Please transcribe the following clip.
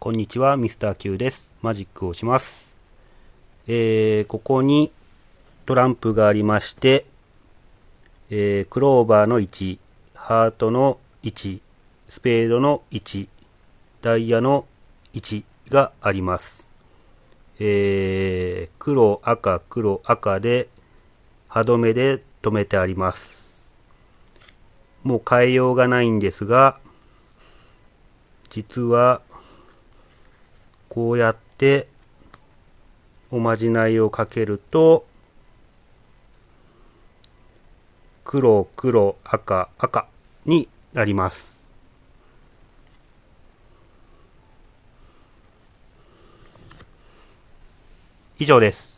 こんにちは、ミスター Q です。マジックをします。えー、ここにトランプがありまして、えー、クローバーの1、ハートの1、スペードの1、ダイヤの1があります。えー、黒、赤、黒、赤で、歯止めで止めてあります。もう変えようがないんですが、実はこうやっておまじないをかけると黒黒赤赤になります。以上です。